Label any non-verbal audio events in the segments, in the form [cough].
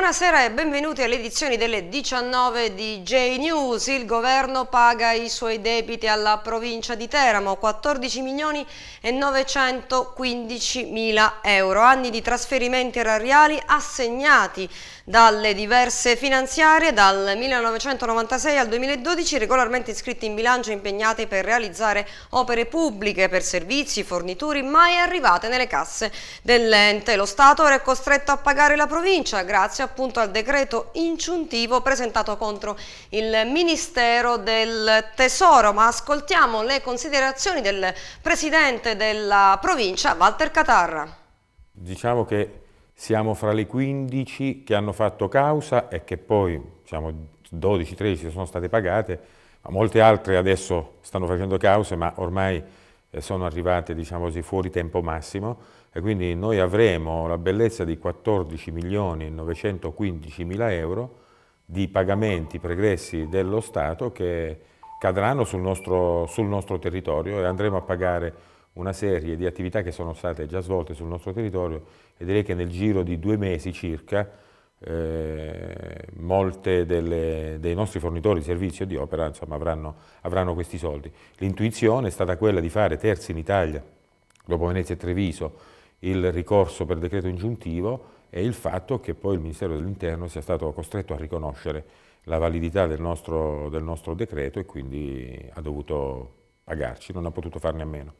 Buonasera e benvenuti alle edizioni delle 19 di J-News. Il governo paga i suoi debiti alla provincia di Teramo, 14 milioni e 915 mila euro. Anni di trasferimenti erariali assegnati dalle diverse finanziarie dal 1996 al 2012 regolarmente iscritti in bilancio e impegnati per realizzare opere pubbliche per servizi, fornitori mai arrivate nelle casse dell'ente. Lo Stato era costretto a pagare la provincia grazie appunto al decreto inciuntivo presentato contro il Ministero del Tesoro. Ma ascoltiamo le considerazioni del Presidente della provincia Walter Catarra. Diciamo che siamo fra le 15 che hanno fatto causa e che poi, diciamo, 12-13 sono state pagate, ma molte altre adesso stanno facendo cause, ma ormai eh, sono arrivate, diciamo così, fuori tempo massimo e quindi noi avremo la bellezza di 14 milioni 915 mila euro di pagamenti pregressi dello Stato che cadranno sul nostro, sul nostro territorio e andremo a pagare una serie di attività che sono state già svolte sul nostro territorio e direi che nel giro di due mesi circa eh, molte delle, dei nostri fornitori di servizio e di opera insomma, avranno, avranno questi soldi. L'intuizione è stata quella di fare terzi in Italia, dopo Venezia e Treviso, il ricorso per decreto ingiuntivo e il fatto che poi il Ministero dell'Interno sia stato costretto a riconoscere la validità del nostro, del nostro decreto e quindi ha dovuto pagarci, non ha potuto farne a meno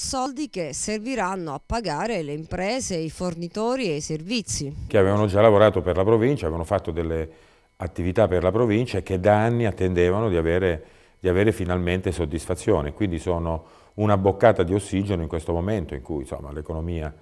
soldi che serviranno a pagare le imprese, i fornitori e i servizi. Che avevano già lavorato per la provincia, avevano fatto delle attività per la provincia e che da anni attendevano di avere, di avere finalmente soddisfazione. Quindi sono una boccata di ossigeno in questo momento in cui l'economia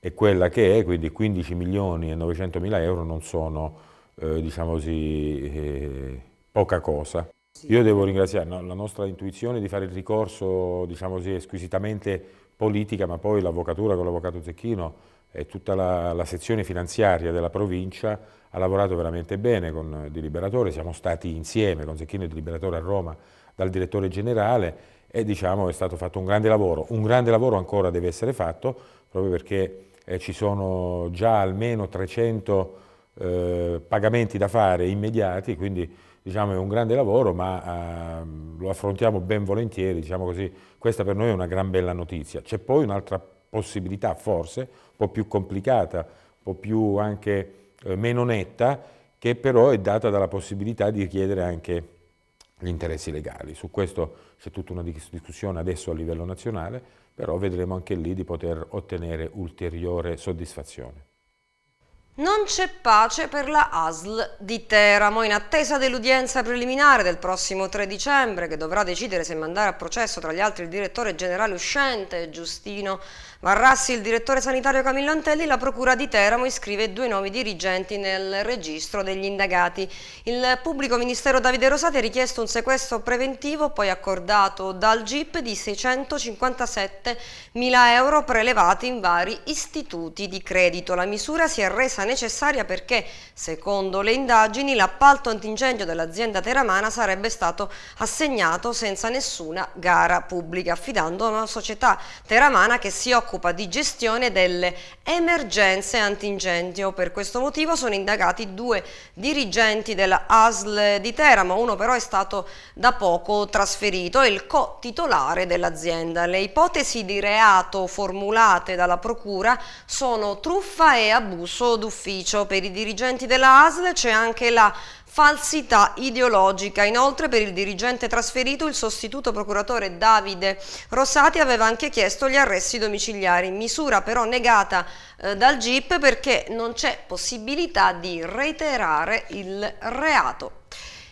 è quella che è, quindi 15 milioni e 900 mila euro non sono, eh, diciamo così, eh, poca cosa. Io devo ringraziare no? la nostra intuizione di fare il ricorso, diciamo così, squisitamente politica, ma poi l'avvocatura con l'avvocato Zecchino e tutta la, la, sezione finanziaria della provincia ha lavorato veramente bene con il Deliberatore, siamo stati insieme con Zecchino e il Deliberatore a Roma dal direttore generale e diciamo è stato fatto un grande lavoro, un grande lavoro ancora deve essere fatto proprio perché eh, ci sono già almeno 300 eh, pagamenti da fare immediati, quindi diciamo, è un grande lavoro, ma eh, lo affrontiamo ben volentieri, diciamo così. Questa per noi è una gran bella notizia. C'è poi un'altra possibilità, forse, un po' più complicata, un po' più anche eh, meno netta, che però è data dalla possibilità di richiedere anche gli interessi legali. Su questo c'è tutta una discussione adesso a livello nazionale, però vedremo anche lì di poter ottenere ulteriore soddisfazione. Non c'è pace per la ASL di Teramo in attesa dell'udienza preliminare del prossimo 3 dicembre che dovrà decidere se mandare a processo tra gli altri il direttore generale uscente Giustino Marrassi, il direttore sanitario Camillo Antelli, la procura di Teramo iscrive due nuovi dirigenti nel registro degli indagati. Il pubblico ministero Davide Rosati ha richiesto un sequestro preventivo poi accordato dal GIP di 657 mila euro prelevati in vari istituti di credito. La misura si è resa necessaria perché, secondo le indagini, l'appalto antincendio dell'azienda teramana sarebbe stato assegnato senza nessuna gara pubblica, affidando a una società teramana che si occupa occupa di gestione delle emergenze antincendio. Per questo motivo sono indagati due dirigenti della ASL di Teramo, uno però è stato da poco trasferito e il co-titolare dell'azienda. Le ipotesi di reato formulate dalla Procura sono truffa e abuso d'ufficio. Per i dirigenti della ASL c'è anche la falsità ideologica. Inoltre per il dirigente trasferito il sostituto procuratore Davide Rosati aveva anche chiesto gli arresti domiciliari, misura però negata eh, dal GIP perché non c'è possibilità di reiterare il reato.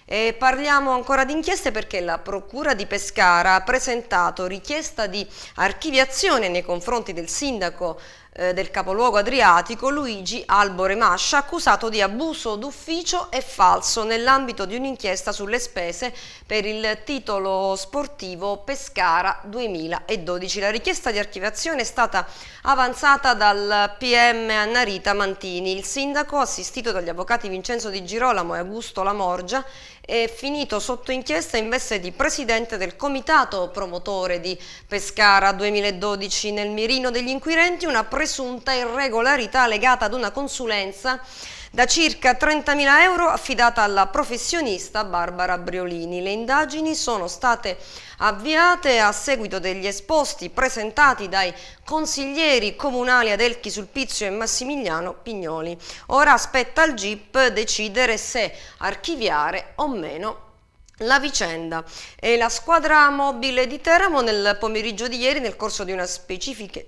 E parliamo ancora di inchieste perché la Procura di Pescara ha presentato richiesta di archiviazione nei confronti del sindaco eh, del capoluogo adriatico Luigi Albore Mascia, accusato di abuso d'ufficio e falso nell'ambito di un'inchiesta sulle spese per il titolo sportivo Pescara 2012. La richiesta di archiviazione è stata avanzata dal PM Annarita Mantini. Il sindaco, assistito dagli avvocati Vincenzo Di Girolamo e Augusto Lamorgia, è finito sotto inchiesta in veste di presidente del comitato promotore di Pescara 2012 nel mirino degli inquirenti una pre presunta irregolarità legata ad una consulenza da circa 30.000 euro affidata alla professionista Barbara Briolini. Le indagini sono state avviate a seguito degli esposti presentati dai consiglieri comunali Adelchi Sulpizio e Massimiliano Pignoli. Ora aspetta il GIP decidere se archiviare o meno la vicenda e la squadra mobile di Teramo nel pomeriggio di ieri nel corso di una specifica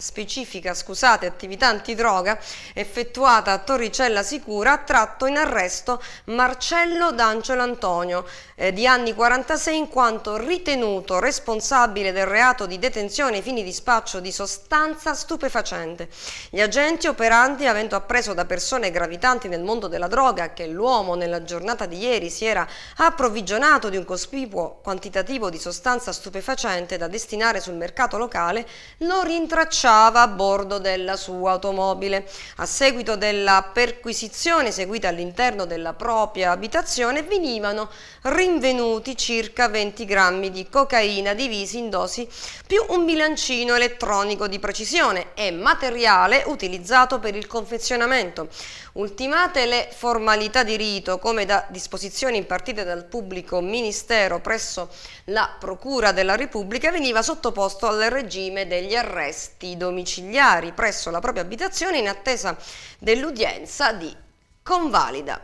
specifica scusate, attività antidroga effettuata a Torricella Sicura ha tratto in arresto Marcello D'Ancelo Antonio eh, di anni 46 in quanto ritenuto responsabile del reato di detenzione ai fini di spaccio di sostanza stupefacente. Gli agenti operanti avendo appreso da persone gravitanti nel mondo della droga che l'uomo nella giornata di ieri si era approvvigionato di un cospicuo quantitativo di sostanza stupefacente da destinare sul mercato locale lo rintracciarono rilasciava a bordo della sua automobile. A seguito della perquisizione eseguita all'interno della propria abitazione venivano rinvenuti circa 20 grammi di cocaina divisi in dosi più un bilancino elettronico di precisione e materiale utilizzato per il confezionamento. Ultimate le formalità di rito, come da disposizioni impartite dal pubblico ministero presso la Procura della Repubblica, veniva sottoposto al regime degli arresti domiciliari presso la propria abitazione in attesa dell'udienza di convalida.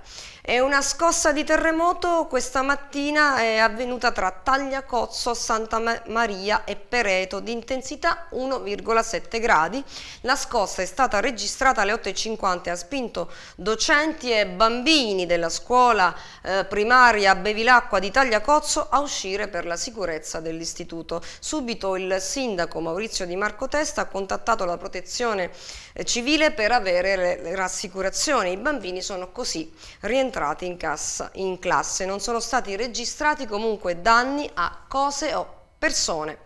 E una scossa di terremoto questa mattina è avvenuta tra Tagliacozzo, Santa Maria e Pereto di intensità 1,7 gradi. La scossa è stata registrata alle 8.50 e ha spinto docenti e bambini della scuola eh, primaria Bevilacqua di Tagliacozzo a uscire per la sicurezza dell'istituto. Subito il sindaco Maurizio Di Marco Testa ha contattato la protezione eh, civile per avere le rassicurazioni. I bambini sono così rientrati entrati in, cassa, in classe, non sono stati registrati comunque danni a cose o persone.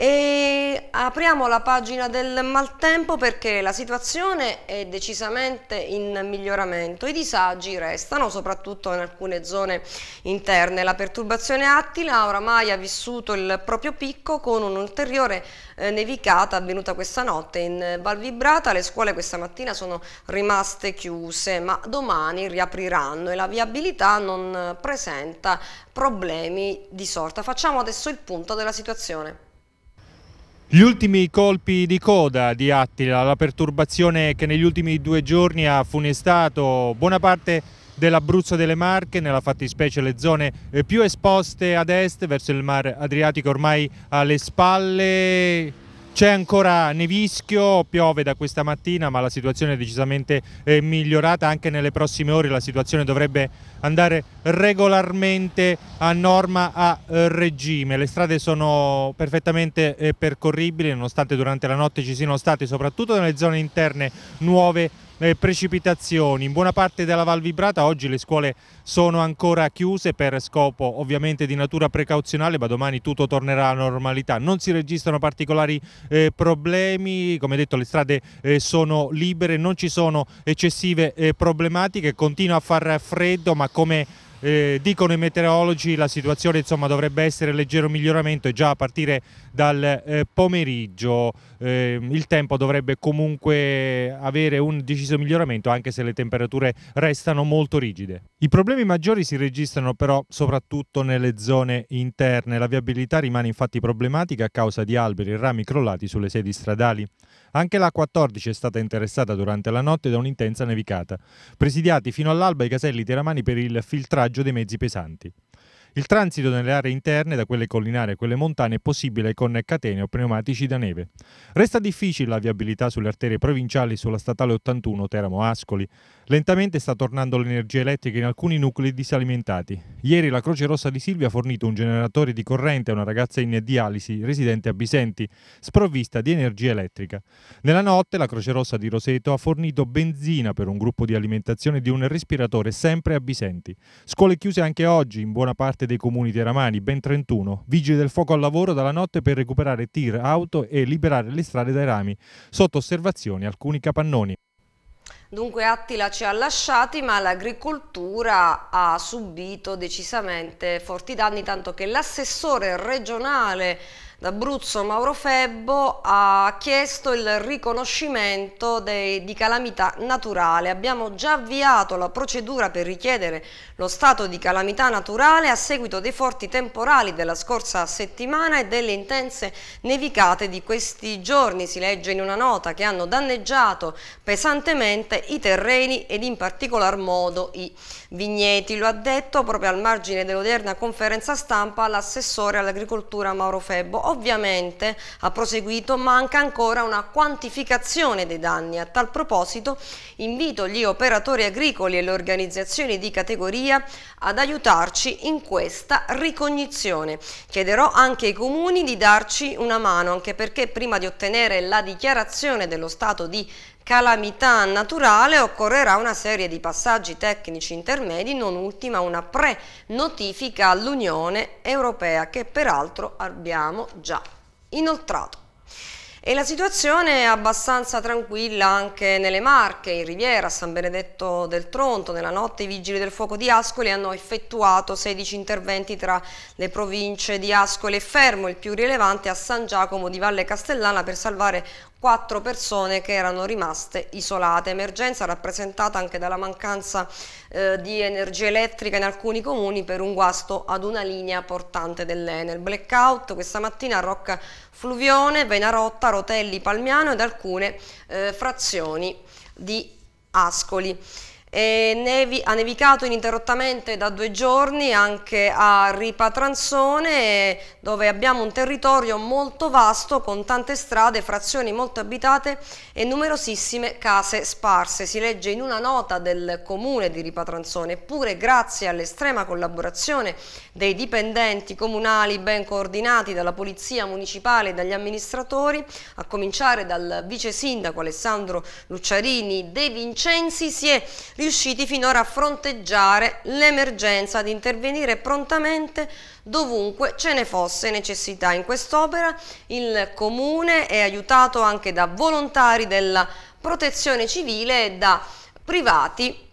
E apriamo la pagina del maltempo perché la situazione è decisamente in miglioramento, i disagi restano soprattutto in alcune zone interne, la perturbazione Attila oramai ha vissuto il proprio picco con un'ulteriore eh, nevicata avvenuta questa notte in Val Vibrata, le scuole questa mattina sono rimaste chiuse ma domani riapriranno e la viabilità non presenta problemi di sorta. Facciamo adesso il punto della situazione. Gli ultimi colpi di coda di Attila, la perturbazione che negli ultimi due giorni ha funestato buona parte dell'Abruzzo delle Marche, nella fattispecie le zone eh, più esposte ad est verso il mar Adriatico ormai alle spalle. C'è ancora nevischio, piove da questa mattina ma la situazione è decisamente eh, migliorata, anche nelle prossime ore la situazione dovrebbe andare regolarmente a norma a eh, regime. Le strade sono perfettamente eh, percorribili nonostante durante la notte ci siano state soprattutto nelle zone interne nuove eh, precipitazioni. In buona parte della Val Vibrata oggi le scuole sono ancora chiuse per scopo ovviamente di natura precauzionale, ma domani tutto tornerà alla normalità. Non si registrano particolari eh, problemi, come detto le strade eh, sono libere, non ci sono eccessive eh, problematiche, continua a far freddo, ma come eh, dicono i meteorologi la situazione insomma, dovrebbe essere leggero miglioramento già a partire dal eh, pomeriggio eh, il tempo dovrebbe comunque avere un deciso miglioramento anche se le temperature restano molto rigide. I problemi maggiori si registrano però soprattutto nelle zone interne, la viabilità rimane infatti problematica a causa di alberi e rami crollati sulle sedi stradali. Anche la 14 è stata interessata durante la notte da un'intensa nevicata, presidiati fino all'alba i caselli teramani per il filtraggio dei mezzi pesanti. Il transito nelle aree interne, da quelle collinari a quelle montane, è possibile con catene o pneumatici da neve. Resta difficile la viabilità sulle arterie provinciali sulla statale 81 Teramo-Ascoli. Lentamente sta tornando l'energia elettrica in alcuni nuclei disalimentati. Ieri la Croce Rossa di Silvia ha fornito un generatore di corrente a una ragazza in dialisi residente a Bisenti, sprovvista di energia elettrica. Nella notte la Croce Rossa di Roseto ha fornito benzina per un gruppo di alimentazione di un respiratore sempre a Bisenti. Scuole chiuse anche oggi in buona parte parte dei comuni di Aramani, ben 31. Vigili del fuoco al lavoro dalla notte per recuperare tir, auto e liberare le strade dai rami. Sotto osservazione alcuni capannoni. Dunque Attila ci ha lasciati ma l'agricoltura ha subito decisamente forti danni tanto che l'assessore regionale d'Abruzzo Mauro Febbo ha chiesto il riconoscimento dei, di calamità naturale. Abbiamo già avviato la procedura per richiedere lo stato di calamità naturale a seguito dei forti temporali della scorsa settimana e delle intense nevicate di questi giorni, si legge in una nota, che hanno danneggiato pesantemente i terreni ed in particolar modo i vigneti. Lo ha detto proprio al margine dell'odierna conferenza stampa l'assessore all'agricoltura Mauro Febbo Ovviamente, ha proseguito, manca ancora una quantificazione dei danni. A tal proposito invito gli operatori agricoli e le organizzazioni di categoria ad aiutarci in questa ricognizione. Chiederò anche ai comuni di darci una mano, anche perché prima di ottenere la dichiarazione dello stato di calamità naturale occorrerà una serie di passaggi tecnici intermedi, non ultima una pre-notifica all'Unione Europea che peraltro abbiamo già inoltrato. E la situazione è abbastanza tranquilla anche nelle Marche, in Riviera, a San Benedetto del Tronto. Nella notte i vigili del fuoco di Ascoli hanno effettuato 16 interventi tra le province di Ascoli e Fermo, il più rilevante a San Giacomo di Valle Castellana per salvare quattro persone che erano rimaste isolate. Emergenza rappresentata anche dalla mancanza eh, di energia elettrica in alcuni comuni per un guasto ad una linea portante dell'Enel. Blackout questa mattina a Rocca Fluvione, Venarotta, Rotelli, Palmiano ed alcune eh, frazioni di Ascoli. Nevi ha nevicato ininterrottamente da due giorni anche a Ripatranzone dove abbiamo un territorio molto vasto con tante strade, frazioni molto abitate e numerosissime case sparse. Si legge in una nota del comune di Ripatranzone, eppure grazie all'estrema collaborazione dei dipendenti comunali ben coordinati dalla polizia municipale e dagli amministratori, a cominciare dal vice sindaco Alessandro Lucciarini De Vincenzi, si è riusciti finora a fronteggiare l'emergenza, ad intervenire prontamente dovunque ce ne fosse necessità. In quest'opera il Comune è aiutato anche da volontari della protezione civile e da privati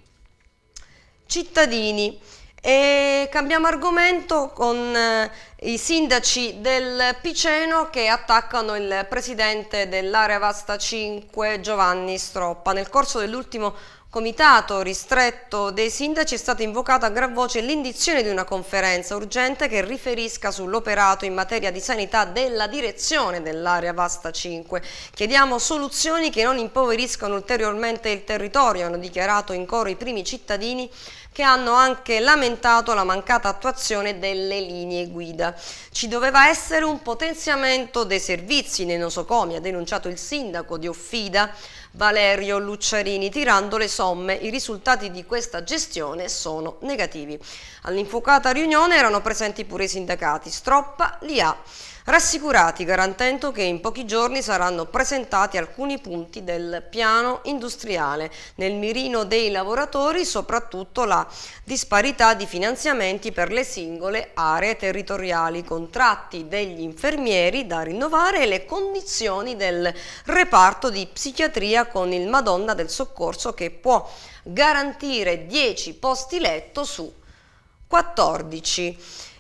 cittadini. E cambiamo argomento con eh, i sindaci del Piceno che attaccano il presidente dell'area Vasta 5 Giovanni Stroppa. Nel corso dell'ultimo comitato ristretto dei sindaci è stata invocata a gran voce l'indizione di una conferenza urgente che riferisca sull'operato in materia di sanità della direzione dell'area Vasta 5. Chiediamo soluzioni che non impoveriscano ulteriormente il territorio, hanno dichiarato in coro i primi cittadini che hanno anche lamentato la mancata attuazione delle linee guida. Ci doveva essere un potenziamento dei servizi nei nosocomi, ha denunciato il sindaco di Offida, Valerio Lucciarini. Tirando le somme, i risultati di questa gestione sono negativi. All'infuocata riunione erano presenti pure i sindacati. Stroppa li ha rassicurati garantendo che in pochi giorni saranno presentati alcuni punti del piano industriale. Nel mirino dei lavoratori soprattutto la disparità di finanziamenti per le singole aree territoriali, contratti degli infermieri da rinnovare e le condizioni del reparto di psichiatria con il Madonna del Soccorso che può garantire 10 posti letto su 14.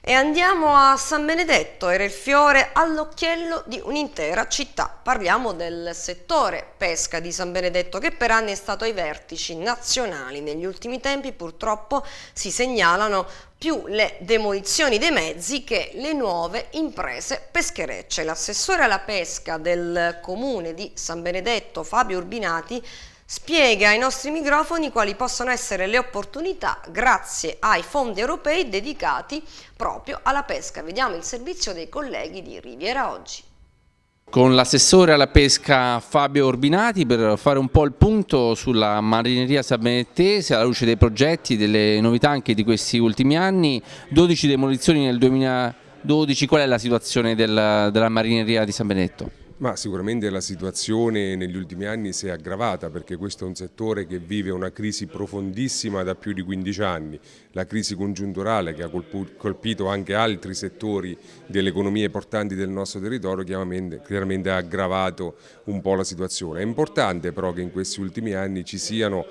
E andiamo a San Benedetto, era il fiore all'occhiello di un'intera città. Parliamo del settore pesca di San Benedetto che per anni è stato ai vertici nazionali. Negli ultimi tempi purtroppo si segnalano più le demolizioni dei mezzi che le nuove imprese pescherecce. L'assessore alla pesca del comune di San Benedetto, Fabio Urbinati, spiega ai nostri microfoni quali possono essere le opportunità grazie ai fondi europei dedicati proprio alla pesca. Vediamo il servizio dei colleghi di Riviera Oggi. Con l'assessore alla pesca Fabio Orbinati per fare un po' il punto sulla marineria sabenettese alla luce dei progetti, delle novità anche di questi ultimi anni, 12 demolizioni nel 2012, qual è la situazione della, della marineria di San Benetto? Ma sicuramente la situazione negli ultimi anni si è aggravata perché questo è un settore che vive una crisi profondissima da più di 15 anni, la crisi congiunturale che ha colpito anche altri settori delle economie portanti del nostro territorio chiaramente, chiaramente ha aggravato un po' la situazione. È importante però che in questi ultimi anni ci siano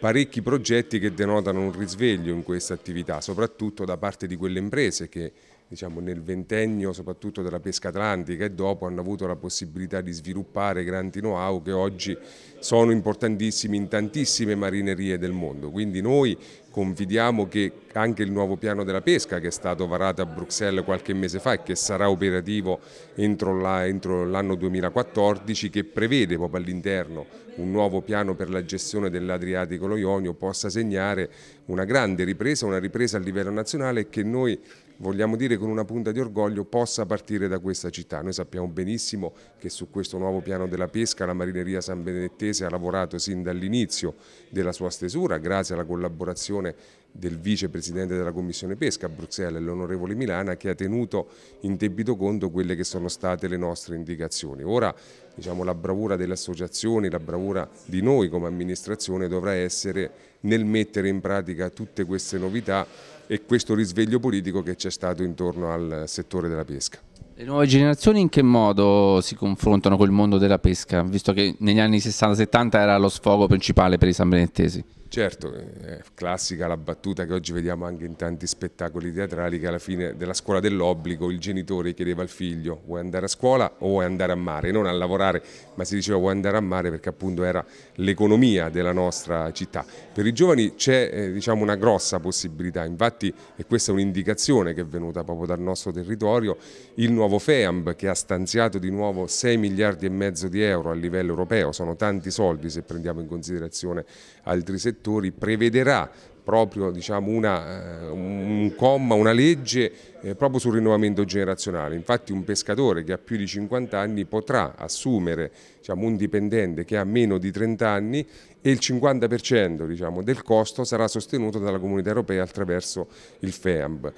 parecchi progetti che denotano un risveglio in questa attività, soprattutto da parte di quelle imprese che diciamo, nel ventennio soprattutto della pesca atlantica e dopo hanno avuto la possibilità di sviluppare grandi know-how che oggi sono importantissimi in tantissime marinerie del mondo. Quindi noi confidiamo che anche il nuovo piano della pesca che è stato varato a Bruxelles qualche mese fa e che sarà operativo entro l'anno 2014 che prevede proprio all'interno un nuovo piano per la gestione dell'Adriatico Lo Ionio possa segnare una grande ripresa, una ripresa a livello nazionale che noi vogliamo dire con una punta di orgoglio, possa partire da questa città. Noi sappiamo benissimo che su questo nuovo piano della pesca la Marineria San Benedettese ha lavorato sin dall'inizio della sua stesura, grazie alla collaborazione del vicepresidente della Commissione Pesca a Bruxelles, l'onorevole Milana, che ha tenuto in debito conto quelle che sono state le nostre indicazioni. Ora diciamo, la bravura delle associazioni, la bravura di noi come amministrazione dovrà essere nel mettere in pratica tutte queste novità e questo risveglio politico che c'è stato intorno al settore della pesca. Le nuove generazioni in che modo si confrontano col mondo della pesca, visto che negli anni 60-70 era lo sfogo principale per i sambenettesi? Certo, è classica la battuta che oggi vediamo anche in tanti spettacoli teatrali che alla fine della scuola dell'obbligo il genitore chiedeva al figlio vuoi andare a scuola o vuoi andare a mare, non a lavorare, ma si diceva vuoi andare a mare perché appunto era l'economia della nostra città. Per i giovani c'è eh, diciamo una grossa possibilità, infatti, e questa è un'indicazione che è venuta proprio dal nostro territorio, il nuovo FEAMB che ha stanziato di nuovo 6 miliardi e mezzo di euro a livello europeo, sono tanti soldi se prendiamo in considerazione altri settori, prevederà proprio diciamo, una, eh, un comma, una legge eh, proprio sul rinnovamento generazionale. Infatti un pescatore che ha più di 50 anni potrà assumere diciamo, un dipendente che ha meno di 30 anni e il 50% diciamo, del costo sarà sostenuto dalla comunità europea attraverso il FEAMB.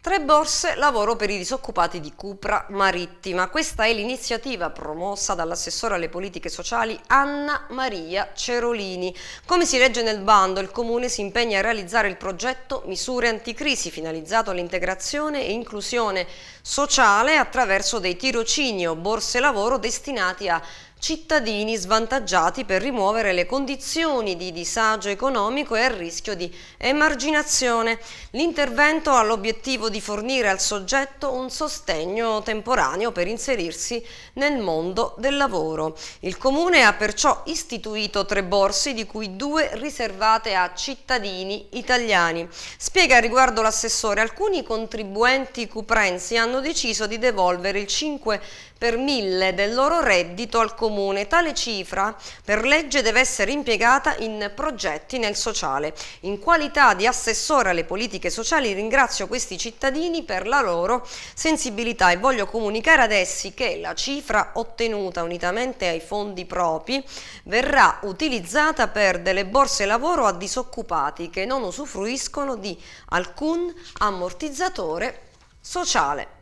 Tre borse lavoro per i disoccupati di Cupra Marittima. Questa è l'iniziativa promossa dall'assessore alle politiche sociali Anna Maria Cerolini. Come si legge nel bando, il Comune si impegna a realizzare il progetto Misure Anticrisi, finalizzato all'integrazione e inclusione sociale attraverso dei tirocini o borse lavoro destinati a cittadini svantaggiati per rimuovere le condizioni di disagio economico e a rischio di emarginazione. L'intervento ha l'obiettivo di fornire al soggetto un sostegno temporaneo per inserirsi nel mondo del lavoro. Il Comune ha perciò istituito tre borse, di cui due riservate a cittadini italiani. Spiega riguardo l'assessore, alcuni contribuenti cuprensi hanno deciso di devolvere il 5% per mille del loro reddito al comune. Tale cifra per legge deve essere impiegata in progetti nel sociale. In qualità di assessore alle politiche sociali ringrazio questi cittadini per la loro sensibilità e voglio comunicare ad essi che la cifra ottenuta unitamente ai fondi propri verrà utilizzata per delle borse lavoro a disoccupati che non usufruiscono di alcun ammortizzatore sociale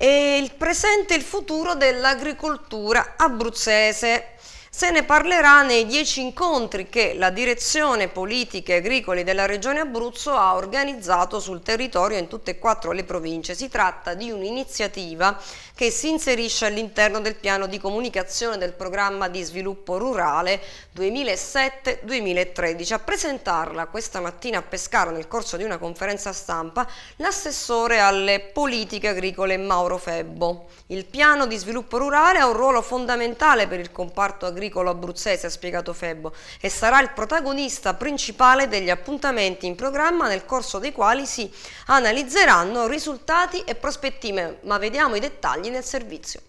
e il presente e il futuro dell'agricoltura abruzzese. Se ne parlerà nei dieci incontri che la Direzione Politiche Agricole della Regione Abruzzo ha organizzato sul territorio in tutte e quattro le province. Si tratta di un'iniziativa che si inserisce all'interno del piano di comunicazione del programma di sviluppo rurale 2007-2013. A presentarla questa mattina a Pescara nel corso di una conferenza stampa l'assessore alle politiche agricole Mauro Febbo. Il piano di sviluppo rurale ha un ruolo fondamentale per il comparto agricolo agricolo abruzzese, ha spiegato Febbo, e sarà il protagonista principale degli appuntamenti in programma nel corso dei quali si analizzeranno risultati e prospettive, ma vediamo i dettagli nel servizio.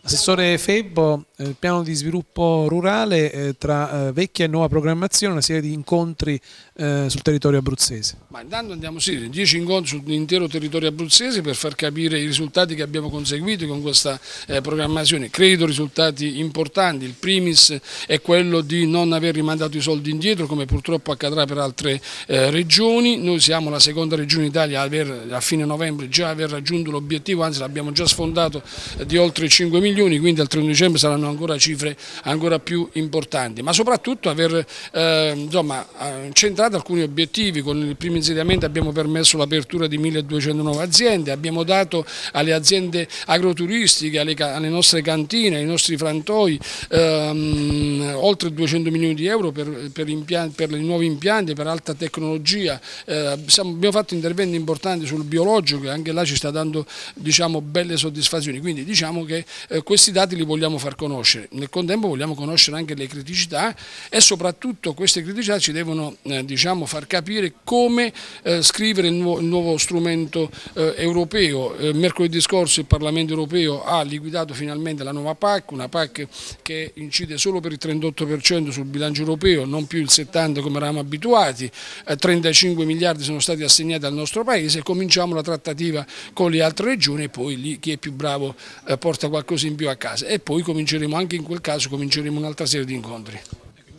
Assessore Febbo, eh, il piano di sviluppo rurale eh, tra eh, vecchia e nuova programmazione, una serie di incontri eh, sul territorio abruzzese? Ma intanto andiamo sì, 10 incontri sull'intero territorio abruzzese per far capire i risultati che abbiamo conseguito con questa eh, programmazione, credo risultati importanti, il primis è quello di non aver rimandato i soldi indietro come purtroppo accadrà per altre eh, regioni, noi siamo la seconda regione d'Italia a, aver, a fine novembre già aver raggiunto l'obiettivo, anzi l'abbiamo già sfondato eh, di oltre 5 milioni, quindi al 31 dicembre saranno ancora cifre ancora più importanti, ma soprattutto aver eh, insomma, eh, centrato centrata alcuni obiettivi, con il primo insediamento abbiamo permesso l'apertura di 1200 nuove aziende, abbiamo dato alle aziende agroturistiche, alle, alle nostre cantine, ai nostri frantoi ehm, oltre 200 milioni di euro per, per, impianti, per i nuovi impianti, per alta tecnologia, eh, siamo, abbiamo fatto interventi importanti sul biologico e anche là ci sta dando diciamo, belle soddisfazioni, quindi diciamo che eh, questi dati li vogliamo far conoscere, nel contempo vogliamo conoscere anche le criticità e soprattutto queste criticità ci devono eh, diciamo, diciamo, far capire come eh, scrivere il nuovo, il nuovo strumento eh, europeo. Eh, mercoledì scorso il Parlamento europeo ha liquidato finalmente la nuova PAC, una PAC che incide solo per il 38% sul bilancio europeo, non più il 70% come eravamo abituati, 35 eh, miliardi sono stati assegnati al nostro Paese, cominciamo la trattativa con le altre regioni e poi lì chi è più bravo eh, porta qualcosa in più a casa e poi cominceremo anche in quel caso cominceremo un'altra serie di incontri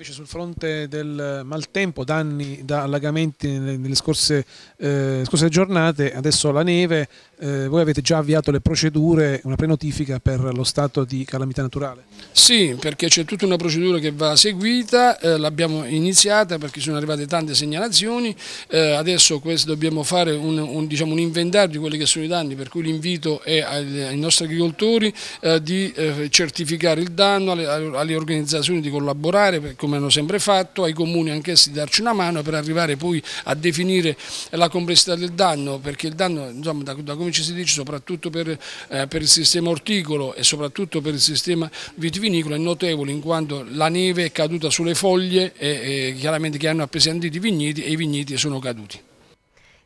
invece sul fronte del maltempo, danni da allagamenti nelle scorse, eh, scorse giornate, adesso la neve, eh, voi avete già avviato le procedure, una prenotifica per lo stato di calamità naturale? Sì, perché c'è tutta una procedura che va seguita, eh, l'abbiamo iniziata perché sono arrivate tante segnalazioni, eh, adesso questo, dobbiamo fare un, un, diciamo, un, inventario di quelli che sono i danni, per cui l'invito è ai, ai, nostri agricoltori eh, di eh, certificare il danno, alle, alle organizzazioni di collaborare come hanno sempre fatto, ai comuni anch'essi di darci una mano per arrivare poi a definire la complessità del danno, perché il danno insomma, da, da come ci si dice, soprattutto per, eh, per, il sistema orticolo e soprattutto per il sistema vitivinicolo, è notevole in quanto la neve è caduta sulle foglie e, e chiaramente che hanno appesantito i vigneti e i vigneti sono caduti.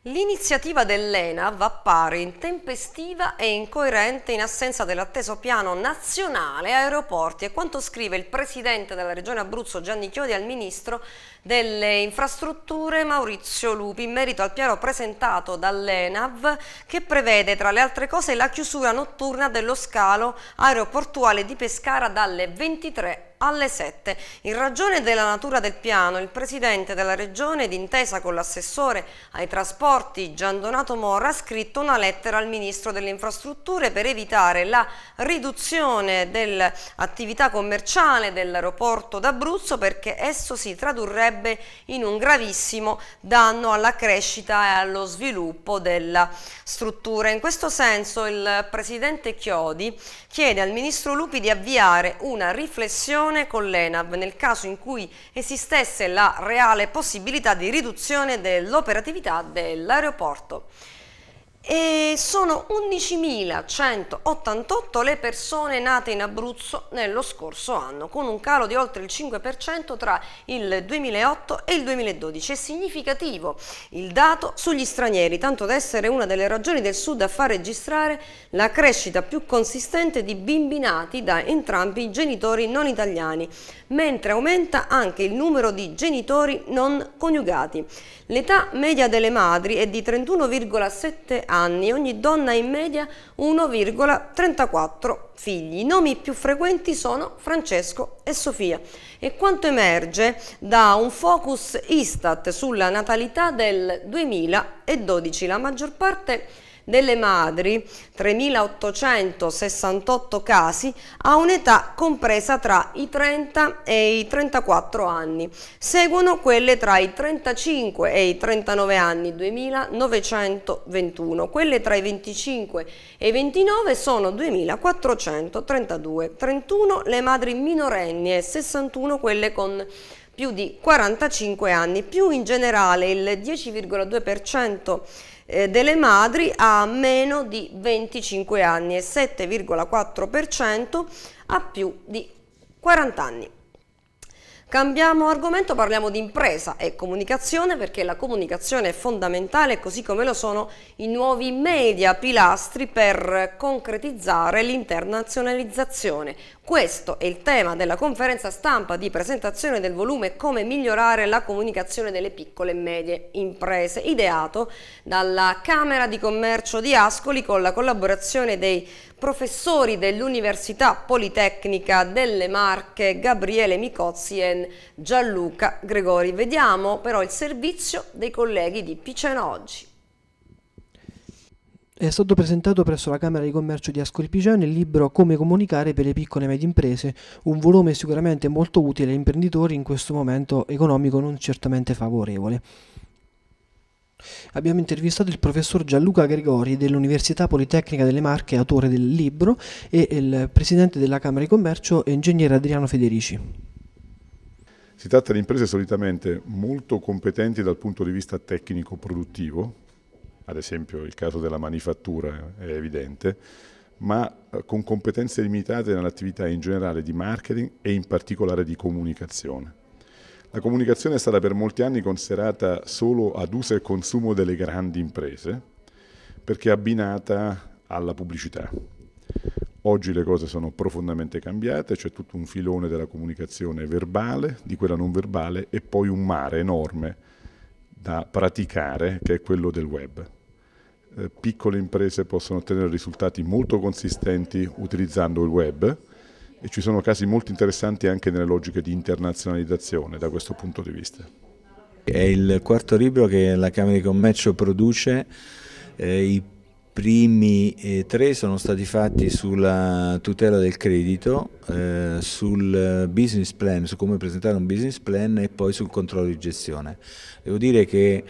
L'iniziativa dell'ENAV appare intempestiva e incoerente in assenza dell'atteso piano nazionale aeroporti, è quanto scrive il presidente della regione Abruzzo Gianni Chiodi al ministro delle infrastrutture Maurizio Lupi in merito al piano presentato dall'ENAV che prevede tra le altre cose la chiusura notturna dello scalo aeroportuale di Pescara dalle 23 alle 7. In ragione della natura del piano, il Presidente della Regione, d'intesa con l'assessore ai trasporti Gian Donato Mora, ha scritto una lettera al Ministro delle Infrastrutture per evitare la riduzione dell'attività commerciale dell'aeroporto d'Abruzzo perché esso si tradurrebbe in un gravissimo danno alla crescita e allo sviluppo della struttura. In questo senso il Presidente Chiodi chiede al Ministro Lupi di avviare una riflessione collaborazione con l'ENAV nel caso in cui esistesse la reale possibilità di riduzione dell'operatività dell'aeroporto e sono 11.188 le persone nate in Abruzzo nello scorso anno, con un calo di oltre il 5% tra il 2008 e il 2012. È significativo il dato sugli stranieri, tanto da essere una delle ragioni del Sud a far registrare la crescita più consistente di bimbi nati da entrambi i genitori non italiani, mentre aumenta anche il numero di genitori non coniugati. L'età media delle madri è di 31,7 anni anni, ogni donna in media 1,34 figli. I nomi più frequenti sono Francesco e Sofia. E quanto emerge da un focus Istat sulla natalità del 2012, la maggior parte delle madri, 3.868 casi, ha un'età compresa tra i 30 e i 34 anni. Seguono quelle tra i 35 e i 39 anni, 2.921. Quelle tra i 25 e i 29 sono 2.432. 31 le madri minorenni e 61 quelle con più di 45 anni. Più in generale il 10,2% eh, delle madri ha meno di 25 anni e 7,4% ha più di 40 anni. Cambiamo argomento, parliamo di impresa e comunicazione perché la comunicazione è fondamentale così come lo sono i nuovi media pilastri per concretizzare l'internazionalizzazione. Questo è il tema della conferenza stampa di presentazione del volume Come migliorare la comunicazione delle piccole e medie imprese, ideato dalla Camera di Commercio di Ascoli con la collaborazione dei professori dell'Università Politecnica delle Marche Gabriele Micozzi e Gianluca Gregori. Vediamo però il servizio dei colleghi di Piceno oggi. È stato presentato presso la Camera di Commercio di Ascoli Piceno il libro Come comunicare per le piccole e medie imprese, un volume sicuramente molto utile agli imprenditori in questo momento economico non certamente favorevole. Abbiamo intervistato il professor Gianluca Gregori dell'Università Politecnica delle Marche, autore del libro, e il presidente della Camera di Commercio, ingegnere Adriano Federici. Si tratta di imprese solitamente molto competenti dal punto di vista tecnico-produttivo, ad esempio il caso della manifattura è evidente, ma eh, con competenze limitate nell'attività in generale di marketing e in particolare di comunicazione. La comunicazione è stata per molti anni considerata solo ad uso e consumo delle grandi imprese, perché abbinata alla pubblicità. Oggi le cose sono profondamente cambiate, c'è tutto un filone della comunicazione verbale, di quella non verbale e poi un mare enorme da praticare che è quello del web. Eh, piccole imprese possono ottenere risultati molto consistenti utilizzando il web, e ci sono casi molto interessanti anche nelle logiche di internazionalizzazione da questo punto di vista. È il quarto libro che la Camera di Commercio produce, eh, i primi eh, tre sono stati fatti sulla tutela del credito, eh, sul business plan, su come presentare un business plan e poi sul controllo di gestione. Devo dire che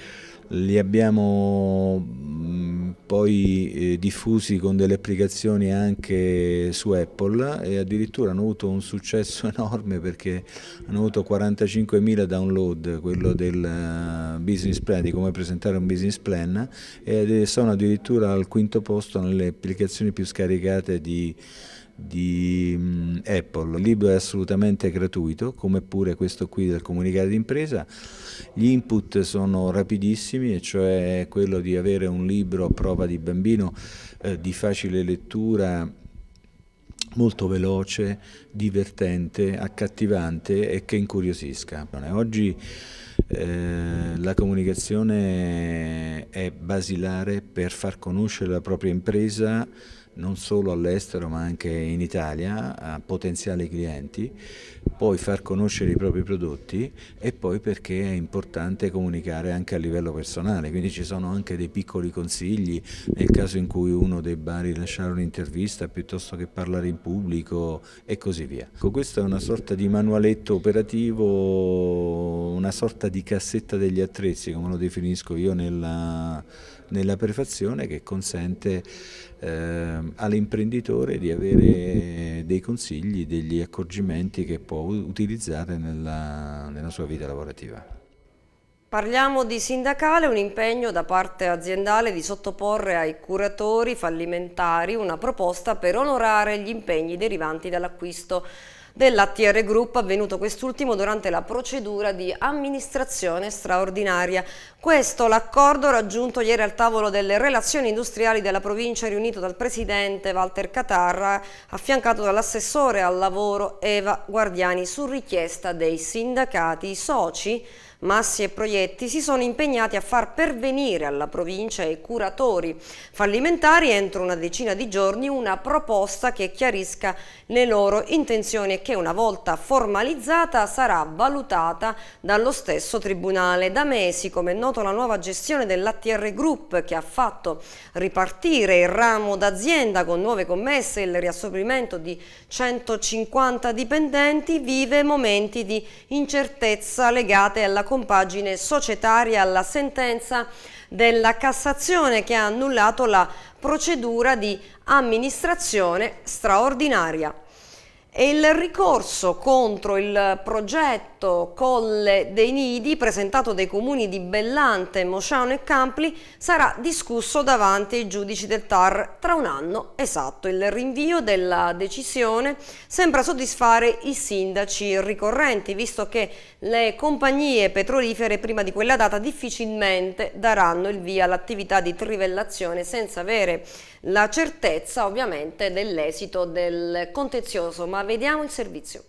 li abbiamo mm, poi eh, diffusi con delle applicazioni anche su Apple e addirittura hanno avuto un successo [laughs] enorme perché hanno avuto 45.000 download, quello del eh, business plan, di come presentare un business plan e sono addirittura al quinto posto nelle applicazioni più scaricate di di mm, Apple. Il libro è assolutamente gratuito, come pure questo qui del comunicato d'impresa. Gli input sono rapidissimi, e cioè quello di avere un libro a prova di bambino eh, di facile lettura molto veloce, divertente, accattivante e che incuriosisca. Oggi eh, la comunicazione è basilare per far conoscere la propria impresa non solo all'estero ma anche in Italia a potenziali clienti, poi far conoscere i propri prodotti e poi perché è importante comunicare anche a livello personale, quindi ci sono anche dei piccoli consigli nel caso in cui uno debba rilasciare un'intervista piuttosto che parlare in pubblico e così via. Ecco, questo è una sorta di manualetto operativo, una sorta di cassetta degli attrezzi come lo definisco io nella nella prefazione che consente eh, all'imprenditore di avere dei consigli, degli accorgimenti che può utilizzare nella, nella sua vita lavorativa. Parliamo di sindacale, un impegno da parte aziendale di sottoporre ai curatori fallimentari una proposta per onorare gli impegni derivanti dall'acquisto dell'ATR Group avvenuto quest'ultimo durante la procedura di amministrazione straordinaria. Questo l'accordo raggiunto ieri al tavolo delle relazioni industriali della provincia riunito dal presidente Walter Catarra affiancato dall'assessore al lavoro Eva Guardiani su richiesta dei sindacati soci Massi e Proietti si sono impegnati a far pervenire alla provincia e ai curatori fallimentari entro una decina di giorni una proposta che chiarisca le loro intenzioni e che una volta formalizzata sarà valutata dallo stesso Tribunale. Da mesi, come è noto, la nuova gestione dell'ATR Group che ha fatto ripartire il ramo d'azienda con nuove commesse e il riassoprimento di 150 dipendenti vive momenti di incertezza legate alla comunità compagine societaria alla sentenza della Cassazione che ha annullato la procedura di amministrazione straordinaria. E il ricorso contro il progetto Colle dei Nidi, presentato dai comuni di Bellante, Mosciano e Campli, sarà discusso davanti ai giudici del TAR tra un anno esatto. Il rinvio della decisione sembra soddisfare i sindaci ricorrenti, visto che le compagnie petrolifere prima di quella data difficilmente daranno il via all'attività di trivellazione senza avere la certezza ovviamente dell'esito del contenzioso, ma vediamo il servizio.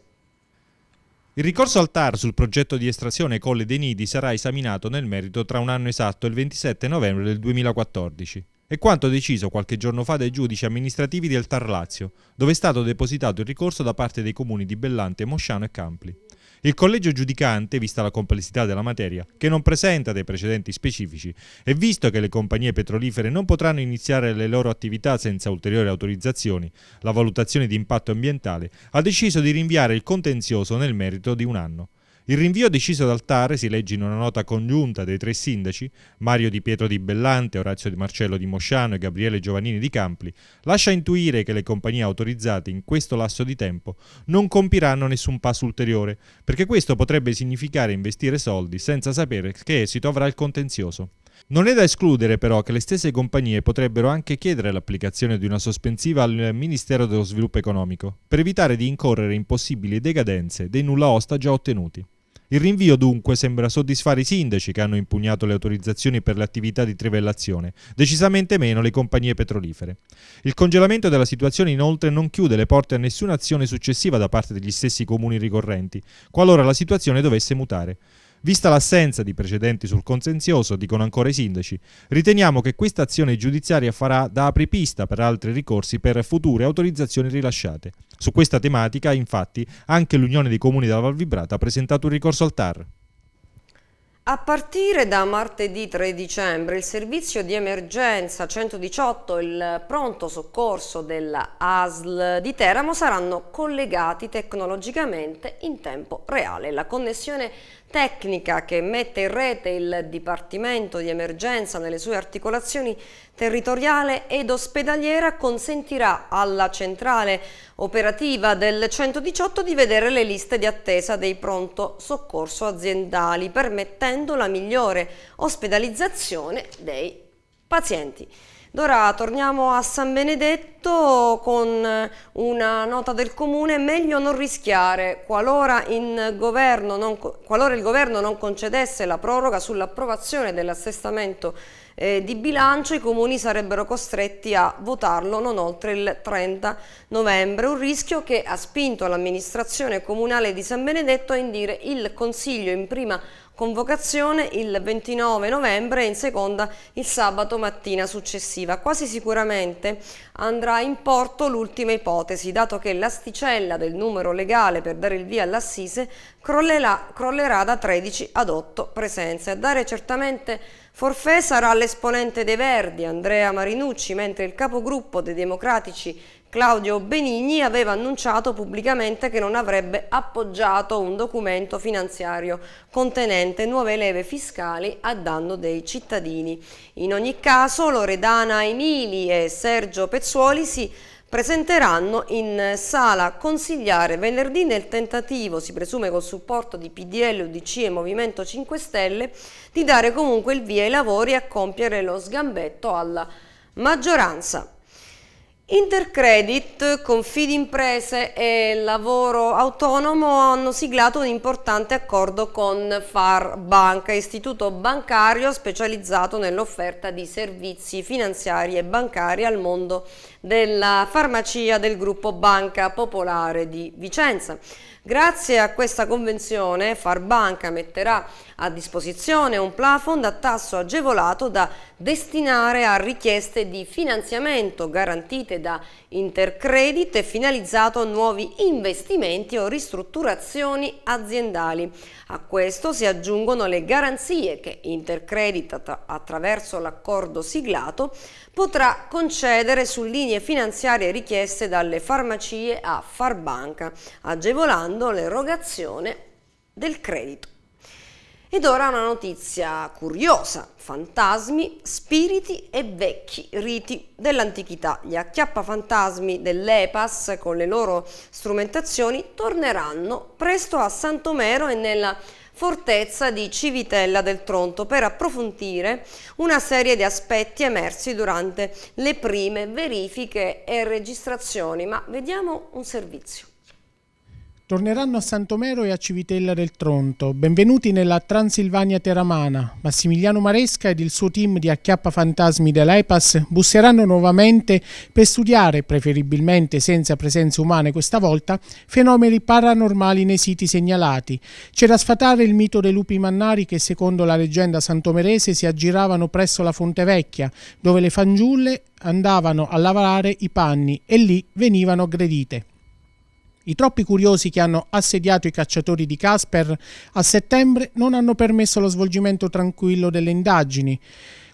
Il ricorso al TAR sul progetto di estrazione Colle dei Nidi sarà esaminato nel merito tra un anno esatto, il 27 novembre del 2014. È quanto deciso qualche giorno fa dai giudici amministrativi del TAR Lazio, dove è stato depositato il ricorso da parte dei comuni di Bellante, Mosciano e Campli. Il collegio giudicante, vista la complessità della materia, che non presenta dei precedenti specifici, e visto che le compagnie petrolifere non potranno iniziare le loro attività senza ulteriori autorizzazioni, la valutazione di impatto ambientale, ha deciso di rinviare il contenzioso nel merito di un anno. Il rinvio deciso dal TAR, si legge in una nota congiunta dei tre sindaci, Mario Di Pietro di Bellante, Orazio Di Marcello di Mosciano e Gabriele Giovannini di Campli, lascia intuire che le compagnie autorizzate in questo lasso di tempo non compiranno nessun passo ulteriore, perché questo potrebbe significare investire soldi senza sapere che esito avrà il contenzioso. Non è da escludere però che le stesse compagnie potrebbero anche chiedere l'applicazione di una sospensiva al Ministero dello Sviluppo Economico, per evitare di incorrere in possibili decadenze dei nulla osta già ottenuti. Il rinvio dunque sembra soddisfare i sindaci che hanno impugnato le autorizzazioni per le attività di trivellazione, decisamente meno le compagnie petrolifere. Il congelamento della situazione inoltre non chiude le porte a nessuna azione successiva da parte degli stessi comuni ricorrenti, qualora la situazione dovesse mutare. Vista l'assenza di precedenti sul consenzioso, dicono ancora i sindaci, riteniamo che questa azione giudiziaria farà da apripista per altri ricorsi per future autorizzazioni rilasciate. Su questa tematica, infatti, anche l'Unione dei Comuni della Valvibrata ha presentato un ricorso al TAR. A partire da martedì 3 dicembre il servizio di emergenza 118 e il pronto soccorso della ASL di Teramo saranno collegati tecnologicamente in tempo reale. La connessione tecnica che mette in rete il Dipartimento di Emergenza nelle sue articolazioni territoriale ed ospedaliera consentirà alla centrale operativa del 118 di vedere le liste di attesa dei pronto soccorso aziendali, permettendo la migliore ospedalizzazione dei pazienti. D'ora torniamo a San Benedetto con una nota del comune, meglio non rischiare, qualora, non, qualora il governo non concedesse la proroga sull'approvazione dell'assestamento eh, di bilancio i comuni sarebbero costretti a votarlo non oltre il 30 novembre, un rischio che ha spinto l'amministrazione comunale di San Benedetto a indire il Consiglio in prima convocazione il 29 novembre e in seconda il sabato mattina successiva. Quasi sicuramente andrà in porto l'ultima ipotesi, dato che l'asticella del numero legale per dare il via all'assise crollerà, crollerà da 13 ad 8 presenze. A dare certamente forfè sarà l'esponente dei Verdi, Andrea Marinucci, mentre il capogruppo dei Democratici Claudio Benigni aveva annunciato pubblicamente che non avrebbe appoggiato un documento finanziario contenente nuove leve fiscali a danno dei cittadini. In ogni caso Loredana Emili e Sergio Pezzuoli si presenteranno in sala consigliare venerdì nel tentativo, si presume col supporto di PDL, UDC e Movimento 5 Stelle, di dare comunque il via ai lavori e a compiere lo sgambetto alla maggioranza. Intercredit, Imprese e Lavoro Autonomo hanno siglato un importante accordo con Far Banca, istituto bancario specializzato nell'offerta di servizi finanziari e bancari al mondo della farmacia del gruppo Banca Popolare di Vicenza. Grazie a questa convenzione Farbanca metterà a disposizione un plafond a tasso agevolato da destinare a richieste di finanziamento garantite da Intercredit e finalizzato a nuovi investimenti o ristrutturazioni aziendali. A questo si aggiungono le garanzie che Intercredit attraverso l'accordo siglato potrà concedere su linee finanziarie richieste dalle farmacie a Farbanca, agevolando l'erogazione del credito. Ed ora una notizia curiosa, fantasmi, spiriti e vecchi riti dell'antichità. Gli acchiappafantasmi dell'Epas con le loro strumentazioni torneranno presto a Santomero e nella fortezza di Civitella del Tronto per approfondire una serie di aspetti emersi durante le prime verifiche e registrazioni. Ma vediamo un servizio. Torneranno a Santomero e a Civitella del Tronto. Benvenuti nella Transilvania Teramana. Massimiliano Maresca ed il suo team di Acchiappa Fantasmi dell'EPAS busseranno nuovamente per studiare, preferibilmente senza presenze umane questa volta, fenomeni paranormali nei siti segnalati. C'è da sfatare il mito dei lupi mannari che, secondo la leggenda santomerese, si aggiravano presso la Fonte Vecchia, dove le fanciulle andavano a lavarare i panni e lì venivano aggredite. I troppi curiosi che hanno assediato i cacciatori di Casper a settembre non hanno permesso lo svolgimento tranquillo delle indagini.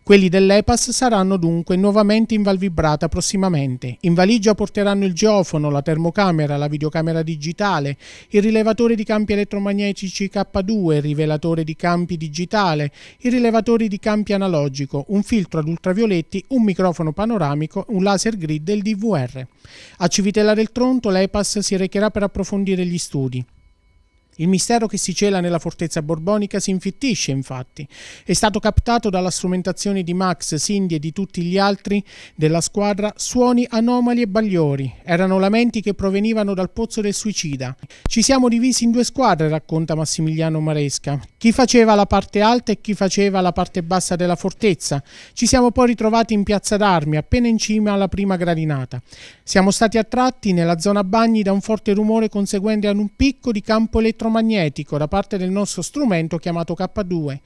Quelli dell'EPAS saranno dunque nuovamente in Valvibrata prossimamente. In valigia porteranno il geofono, la termocamera, la videocamera digitale, il rilevatore di campi elettromagnetici K2, il rivelatore di campi digitale, i rilevatori di campi analogico, un filtro ad ultravioletti, un microfono panoramico, un laser grid e il DVR. A Civitella del Tronto l'EPAS si recherà per approfondire gli studi. Il mistero che si cela nella fortezza borbonica si infittisce, infatti. È stato captato dalla strumentazione di Max, Cindy e di tutti gli altri della squadra suoni anomali e bagliori. Erano lamenti che provenivano dal pozzo del suicida. Ci siamo divisi in due squadre, racconta Massimiliano Maresca. Chi faceva la parte alta e chi faceva la parte bassa della fortezza. Ci siamo poi ritrovati in piazza d'armi, appena in cima alla prima gradinata. Siamo stati attratti nella zona bagni da un forte rumore conseguente ad un picco di campo elettromagnetico elettromagnetico da parte del nostro strumento chiamato K2.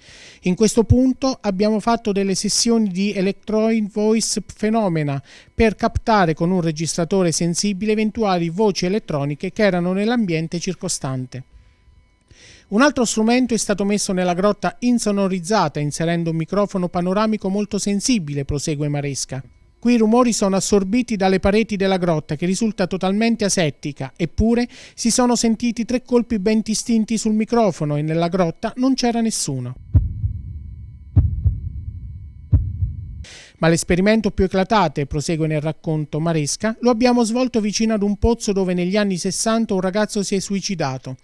In questo punto abbiamo fatto delle sessioni di Electroid Voice Phenomena per captare con un registratore sensibile eventuali voci elettroniche che erano nell'ambiente circostante. Un altro strumento è stato messo nella grotta insonorizzata inserendo un microfono panoramico molto sensibile, prosegue Maresca. Qui i rumori sono assorbiti dalle pareti della grotta che risulta totalmente asettica, eppure si sono sentiti tre colpi ben distinti sul microfono e nella grotta non c'era nessuno. Ma l'esperimento più eclatante, prosegue nel racconto Maresca, lo abbiamo svolto vicino ad un pozzo dove negli anni 60 un ragazzo si è suicidato.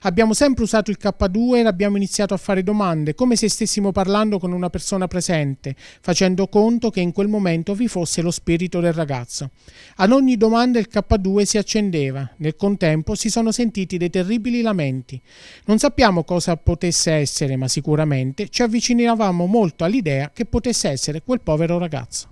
Abbiamo sempre usato il K2 e abbiamo iniziato a fare domande, come se stessimo parlando con una persona presente, facendo conto che in quel momento vi fosse lo spirito del ragazzo. Ad ogni domanda il K2 si accendeva, nel contempo si sono sentiti dei terribili lamenti. Non sappiamo cosa potesse essere, ma sicuramente ci avvicinavamo molto all'idea che potesse essere quel povero ragazzo ragazza.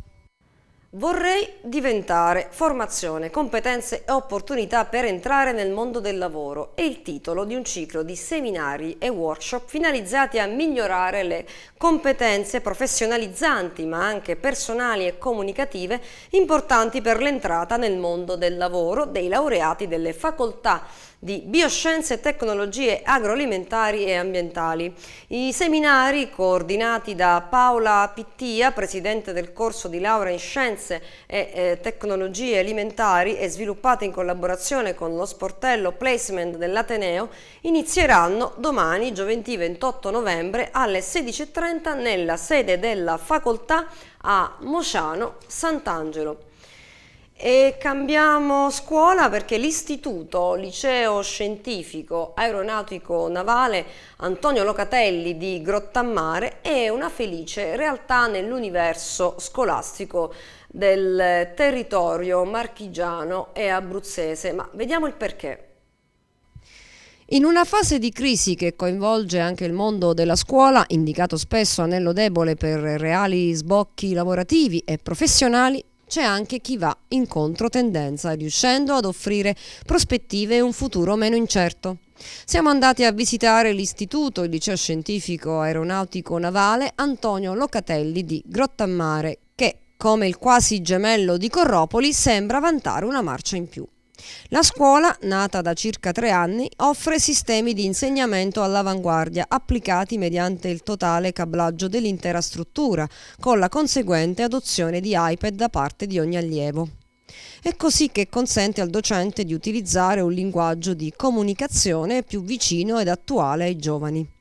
Vorrei diventare formazione, competenze e opportunità per entrare nel mondo del lavoro è il titolo di un ciclo di seminari e workshop finalizzati a migliorare le competenze professionalizzanti ma anche personali e comunicative importanti per l'entrata nel mondo del lavoro dei laureati delle facoltà di Bioscienze e Tecnologie Agroalimentari e Ambientali. I seminari, coordinati da Paola Pittia, presidente del corso di laurea in Scienze e eh, Tecnologie Alimentari e sviluppati in collaborazione con lo sportello placement dell'Ateneo, inizieranno domani, giovedì 28 novembre, alle 16.30 nella sede della facoltà a Mociano Sant'Angelo. E cambiamo scuola perché l'Istituto Liceo Scientifico Aeronautico Navale Antonio Locatelli di Grottammare è una felice realtà nell'universo scolastico del territorio marchigiano e abruzzese, ma vediamo il perché. In una fase di crisi che coinvolge anche il mondo della scuola, indicato spesso anello debole per reali sbocchi lavorativi e professionali, c'è anche chi va in controtendenza, riuscendo ad offrire prospettive e un futuro meno incerto. Siamo andati a visitare l'istituto, il liceo scientifico aeronautico navale Antonio Locatelli di Grottammare, che, come il quasi gemello di Corropoli, sembra vantare una marcia in più. La scuola, nata da circa tre anni, offre sistemi di insegnamento all'avanguardia applicati mediante il totale cablaggio dell'intera struttura, con la conseguente adozione di iPad da parte di ogni allievo. È così che consente al docente di utilizzare un linguaggio di comunicazione più vicino ed attuale ai giovani.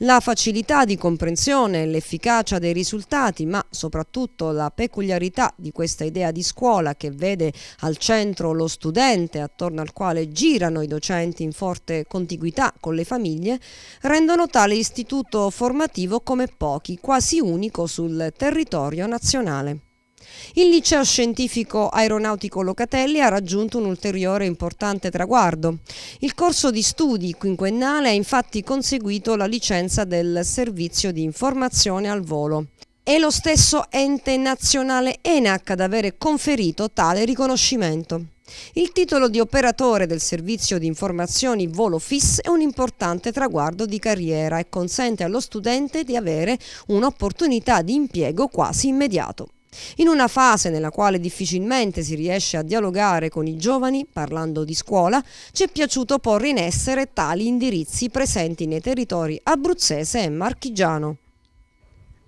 La facilità di comprensione, l'efficacia dei risultati, ma soprattutto la peculiarità di questa idea di scuola che vede al centro lo studente attorno al quale girano i docenti in forte contiguità con le famiglie, rendono tale istituto formativo come pochi, quasi unico sul territorio nazionale. Il liceo scientifico aeronautico Locatelli ha raggiunto un ulteriore importante traguardo. Il corso di studi quinquennale ha infatti conseguito la licenza del servizio di informazione al volo. È lo stesso ente nazionale ENAC ad avere conferito tale riconoscimento. Il titolo di operatore del servizio di informazioni Volo FIS è un importante traguardo di carriera e consente allo studente di avere un'opportunità di impiego quasi immediato. In una fase nella quale difficilmente si riesce a dialogare con i giovani, parlando di scuola, ci è piaciuto porre in essere tali indirizzi presenti nei territori abruzzese e marchigiano.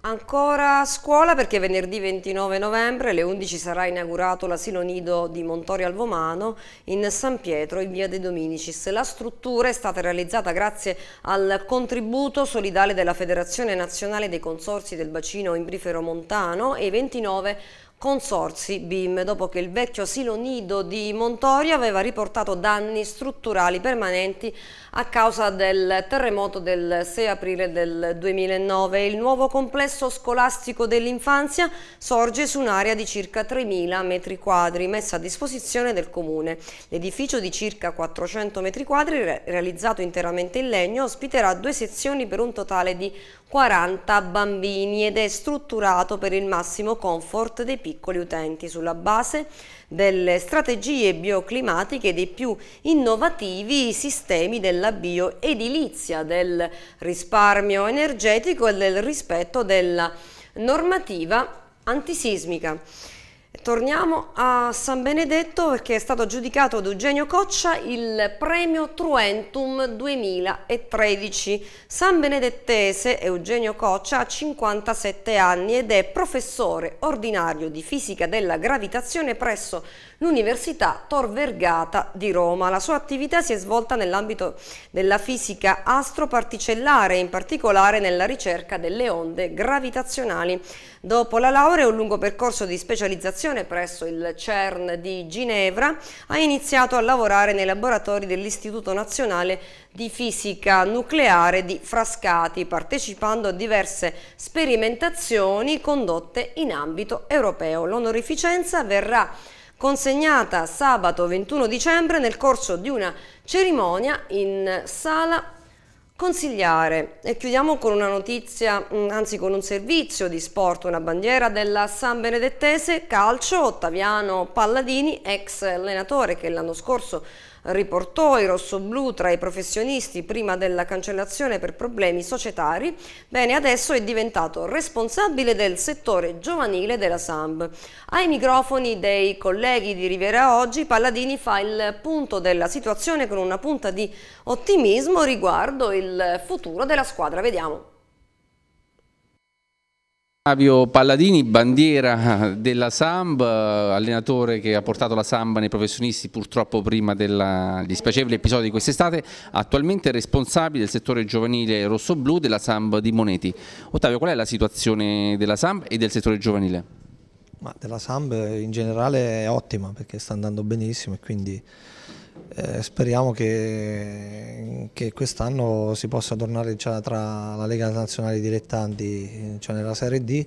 Ancora a scuola perché venerdì 29 novembre alle 11 sarà inaugurato l'asilo nido di Montorio Alvomano in San Pietro in via De Dominicis. La struttura è stata realizzata grazie al contributo solidale della Federazione Nazionale dei Consorsi del Bacino Imbrifero Montano e 29 Consorsi BIM, dopo che il vecchio asilo nido di Montorio aveva riportato danni strutturali permanenti a causa del terremoto del 6 aprile del 2009. Il nuovo complesso scolastico dell'infanzia sorge su un'area di circa 3.000 metri quadri messa a disposizione del comune. L'edificio di circa 400 metri quadri, realizzato interamente in legno, ospiterà due sezioni per un totale di 40 bambini ed è strutturato per il massimo comfort dei piccoli utenti sulla base delle strategie bioclimatiche dei più innovativi sistemi della bioedilizia, del risparmio energetico e del rispetto della normativa antisismica. Torniamo a San Benedetto perché è stato aggiudicato ad Eugenio Coccia il premio Truentum 2013. San benedettese Eugenio Coccia ha 57 anni ed è professore ordinario di fisica della gravitazione presso l'Università Tor Vergata di Roma. La sua attività si è svolta nell'ambito della fisica astroparticellare, in particolare nella ricerca delle onde gravitazionali. Dopo la laurea e un lungo percorso di specializzazione presso il CERN di Ginevra, ha iniziato a lavorare nei laboratori dell'Istituto Nazionale di Fisica Nucleare di Frascati, partecipando a diverse sperimentazioni condotte in ambito europeo. L'onorificenza verrà consegnata sabato 21 dicembre nel corso di una cerimonia in sala consigliare. E chiudiamo con una notizia, mm, anzi con un servizio di sport, una bandiera della San Benedettese Calcio, Ottaviano Palladini, ex allenatore che l'anno scorso riportò i rossoblù tra i professionisti prima della cancellazione per problemi societari, bene adesso è diventato responsabile del settore giovanile della SAMB. Ai microfoni dei colleghi di Rivera Oggi, Palladini fa il punto della situazione con una punta di ottimismo riguardo il futuro della squadra. Vediamo. Fabio Palladini, bandiera della Samb, allenatore che ha portato la Samba nei professionisti purtroppo prima degli spiacevoli episodi di quest'estate, attualmente responsabile del settore giovanile rosso-blu della Samb di Moneti. Ottavio, qual è la situazione della Samb e del settore giovanile? Ma della Samb in generale è ottima perché sta andando benissimo e quindi eh, speriamo che, che quest'anno si possa tornare già tra la Lega Nazionale Dilettanti, eh, cioè nella Serie D.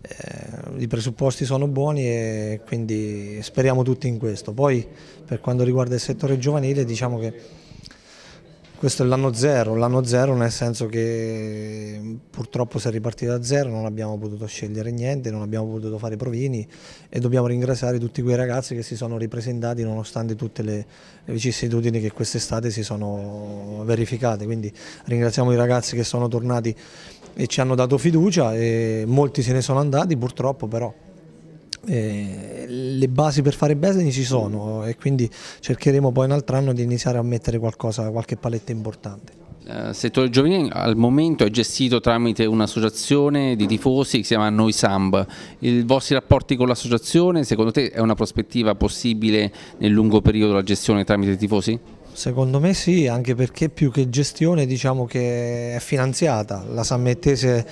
Eh, I presupposti sono buoni e quindi speriamo tutti in questo. Poi per quanto riguarda il settore giovanile diciamo che questo è l'anno zero, l'anno zero nel senso che purtroppo si è ripartito da zero, non abbiamo potuto scegliere niente, non abbiamo potuto fare i provini e dobbiamo ringraziare tutti quei ragazzi che si sono ripresentati nonostante tutte le vicissitudini che quest'estate si sono verificate, quindi ringraziamo i ragazzi che sono tornati e ci hanno dato fiducia e molti se ne sono andati purtroppo però eh, le basi per fare business ci sono e quindi cercheremo poi un altro anno di iniziare a mettere qualcosa, qualche paletta importante. Il settore giovanile al momento è gestito tramite un'associazione di tifosi che si chiama Noi Samb. I vostri rapporti con l'associazione, secondo te, è una prospettiva possibile nel lungo periodo la gestione tramite i tifosi? Secondo me sì, anche perché più che gestione diciamo che è finanziata. La Sammettese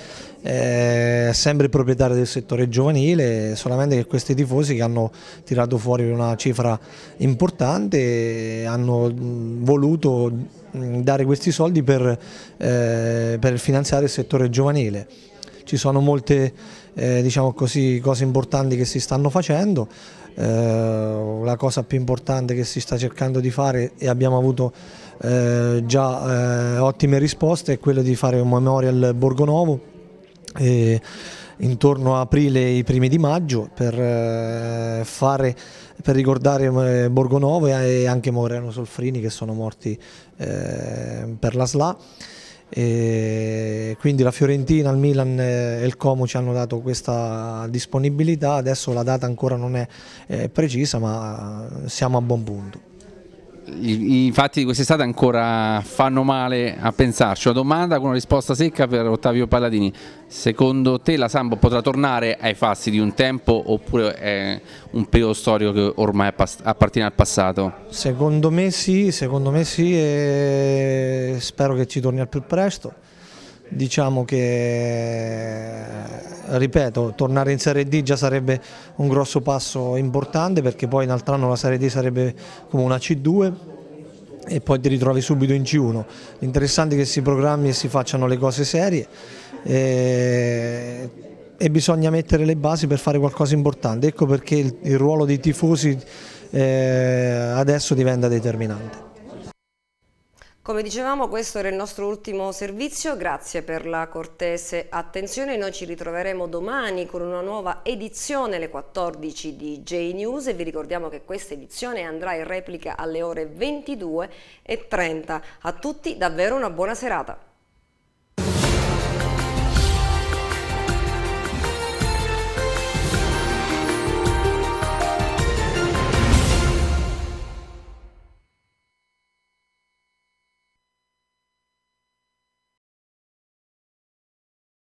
eh, sempre proprietario del settore giovanile, solamente che questi tifosi che hanno tirato fuori una cifra importante hanno voluto dare questi soldi per, eh, per finanziare il settore giovanile. Ci sono molte eh, diciamo così, cose importanti che si stanno facendo, eh, la cosa più importante che si sta cercando di fare e abbiamo avuto eh, già eh, ottime risposte è quella di fare un memorial Borgonovo eh, intorno a aprile e i primi di maggio per, eh, fare, per ricordare eh, Borgonovo e anche Moreno Solfrini che sono morti eh, per la SLA. E quindi la Fiorentina, il Milan e il Como ci hanno dato questa disponibilità, adesso la data ancora non è precisa ma siamo a buon punto i, fatti di quest'estate ancora fanno male a pensarci. Una domanda con una risposta secca per Ottavio Palladini. Secondo te la Sambo potrà tornare ai fasti di un tempo oppure è un periodo storico che ormai appartiene al passato? Secondo me sì, secondo me sì e spero che ci torni al più presto diciamo che, ripeto, tornare in Serie D già sarebbe un grosso passo importante perché poi l'altro anno la Serie D sarebbe come una C2 e poi ti ritrovi subito in C1. L'interessante è che si programmi e si facciano le cose serie e, e bisogna mettere le basi per fare qualcosa di importante. Ecco perché il, il ruolo dei tifosi eh, adesso diventa determinante. Come dicevamo questo era il nostro ultimo servizio, grazie per la cortese attenzione, noi ci ritroveremo domani con una nuova edizione alle 14 di J News e vi ricordiamo che questa edizione andrà in replica alle ore 22.30. A tutti davvero una buona serata.